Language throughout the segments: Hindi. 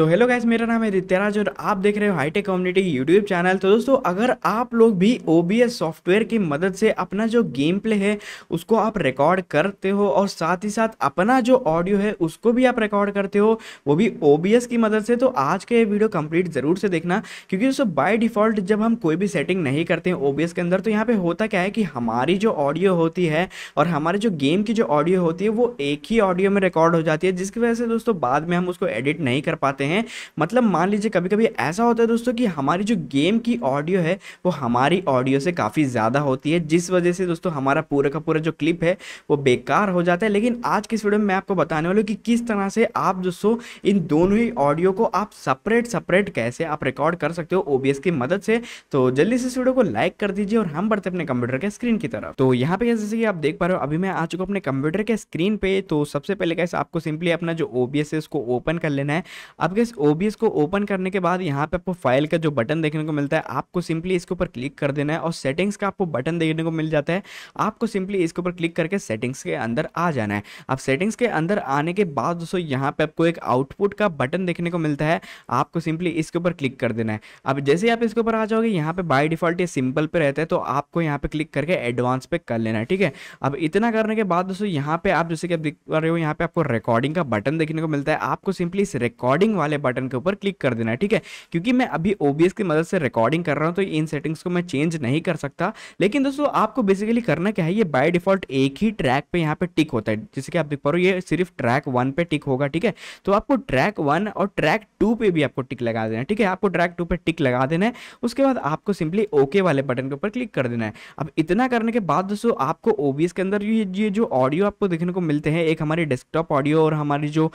तो हेलो गाइज मेरा नाम है रित्यराज और आप देख रहे हो हाईटेक कम्युनिटी यूट्यूब चैनल तो दोस्तों अगर आप लोग भी ओ सॉफ्टवेयर की मदद से अपना जो गेम प्ले है उसको आप रिकॉर्ड करते हो और साथ ही साथ अपना जो ऑडियो है उसको भी आप रिकॉर्ड करते हो वो भी ओ की मदद से तो आज का ये वीडियो कंप्लीट ज़रूर से देखना क्योंकि दोस्तों बाई डिफ़ॉल्ट जब हम कोई भी सेटिंग नहीं करते हैं ओ के अंदर तो यहाँ पर होता क्या है कि हमारी जो ऑडियो होती है और हमारे जो गेम की जो ऑडियो होती है वो एक ही ऑडियो में रिकॉर्ड हो जाती है जिसकी वजह से दोस्तों बाद में हम उसको एडिट नहीं कर पाते हैं मतलब मान लीजिए कभी कभी ऐसा होता है दोस्तों कि हमारी जो गेम की ऑडियो है वो हमारी ऑडियो से काफ़ी ज़्यादा होती है जिस वजह से दोस्तों हमारा पूरा का पूरा जो क्लिप है वो बेकार हो जाता है लेकिन आज की इस वीडियो में मैं आपको बताने वाला हूँ कि किस तरह से आप दोस्तों इन दोनों ही ऑडियो को आप सपरेट सपरेट कैसे आप रिकॉर्ड कर सकते हो ओबीएस की मदद से तो जल्दी से इस वीडियो को लाइक कर दीजिए और हम बढ़ते अपने कंप्यूटर के स्क्रीन की तरफ तो यहाँ पे जैसे कि आप देख पा रहे हो अभी मैं आ चुका हूँ अपने कंप्यूटर के स्क्रीन पे तो सबसे पहले कैसे आपको सिंपली अपना जो ओबीएस है उसको ओपन कर लेना है आपके गैस ओबीएस को ओपन करने के बाद यहाँ पे आपको फाइल का जो बटन देखने को मिलता है आपको सिंपली इसके ऊपर क्लिक कर देना है और सेटिंग्स का आपको बटन देखने को मिल जाता है आपको सिंपली इसके ऊपर क्लिक करके सेटिंग्स के अंदर आ जाना है अब सेटिंग्स के अंदर आने के बाद दोस्तों यहाँ पे आपको एक आउटपुट का बटन देखने को मिलता है आपको सिंपली इसके ऊपर क्लिक कर देना है अब जैसे ही आप इसके ऊपर आ जाओगे यहाँ पे बाई डिफॉल्ट सिंपल पे रहता है तो आपको यहाँ पे क्लिक करके एडवांस पे कर लेना है ठीक है अब इतना करने के बाद दोस्तों यहाँ पे आप जैसे कि आप देख पा रहे हो यहाँ पे आपको रिकॉर्डिंग का बटन देखने को मिलता है आपको सिंपली इस रिकॉर्डिंग वाले बटन के ऊपर क्लिक कर देना है ठीक है क्योंकि मैं अभी ओबीएस की मदद से रिकॉर्डिंग कर रहा हूं तो इन सेटिंग्स को मैं चेंज नहीं कर सकता लेकिन दोस्तों आपको बेसिकली करना क्या है ये बाय डिफॉल्ट एक ही ट्रैक पे यहाँ पे टिक होता है जैसे कि आप देख पा रहे हो ये सिर्फ ट्रैक वन पे टिक होगा ठीक है तो आपको ट्रैक वन और ट्रैक टू पे भी आपको टिक लगा देना है ठीक है आपको ट्रैक टू पे टिक लगा देना है उसके बाद आपको सिंपली ओके वाले बटन के ऊपर क्लिक कर देना है अब इतना करने के बाद दोस्तों आपको ओबीएस के अंदर ये जो ऑडियो आपको देखने को मिलते हैं एक हमारे डेस्कटॉप ऑडियो और हमारी जो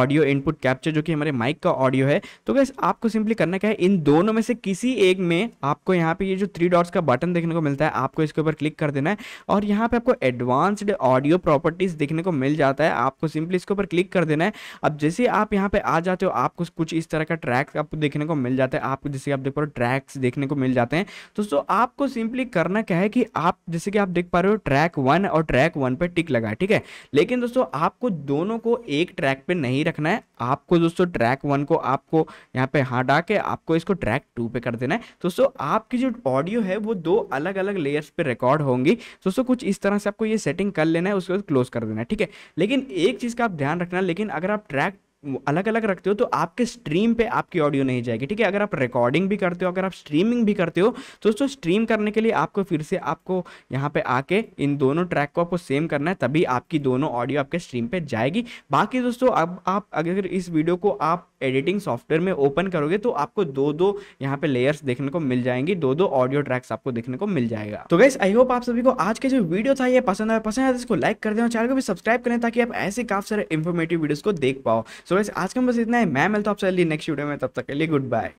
ऑडियो इनपुट कैप्चर जो कि हमारे हमारे माइक का ऑडियो है तो गैस आपको सिंपली करना क्या है इन दोनों में से किसी एक में आपको यहाँ पे ये जो थ्री डॉट्स का बटन देखने को मिलता है आपको इसके ऊपर क्लिक कर देना है और यहाँ पे आपको एडवांस्ड ऑडियो प्रॉपर्टीज देखने को मिल जाता है आपको सिंपली इसके ऊपर क्लिक कर देना है अब जैसे आप यहाँ पे आ जाते हो आपको कुछ इस तरह का ट्रैक आपको देखने को मिल जाता है आपको जैसे आप देख पा रहे हो ट्रैक्स देखने को मिल जाते हैं दोस्तों आपको सिंपली करना क्या है कि आप जैसे कि आप देख पा रहे हो ट्रैक वन और ट्रैक वन पर टिक लगा ठीक है लेकिन दोस्तों आपको दोनों को एक ट्रैक पर नहीं रखना है आपको दोस्तों ट्रैक वन को आपको यहाँ पे हटा के आपको इसको ट्रैक टू पे कर देना है दोस्तों आपकी जो ऑडियो है वो दो अलग अलग लेयर्स पे रिकॉर्ड होंगी दोस्तों कुछ इस तरह से आपको ये सेटिंग कर लेना है उसके बाद क्लोज कर देना है ठीक है लेकिन एक चीज़ का आप ध्यान रखना लेकिन अगर आप ट्रैक अलग अलग रखते हो तो आपके स्ट्रीम पे आपकी ऑडियो नहीं जाएगी ठीक है अगर आप रिकॉर्डिंग भी करते हो अगर आप स्ट्रीमिंग भी करते हो तो दोस्तों स्ट्रीम करने के लिए आपको फिर से आपको यहाँ पे आके इन दोनों ट्रैक को आपको सेम करना है तभी आपकी दोनों ऑडियो आपके स्ट्रीम पे जाएगी बाकी दोस्तों अब आप अगर इस वीडियो को आप एडिटिंग सॉफ्टवेयर में ओपन करोगे तो आपको दो दो यहाँ पे लेयर्स देखने को मिल जाएंगी दो दो ऑडियो ट्रैक्स आपको देखने को मिल जाएगा तो गैस आई होप आप सभी को आज के जो वीडियो था ये पसंद आया पसंद आया तो इसको लाइक कर दे चैनल को भी सब्सक्राइब करें ताकि आप ऐसे काफी सारे इन्फॉर्मेटिव वीडियोस को देख पाओ सो so, वैसे आज का बस इतना है मैं मिलता हूँ आपसे नेक्स्ट वीडियो में तब तक के लिए गुड बाय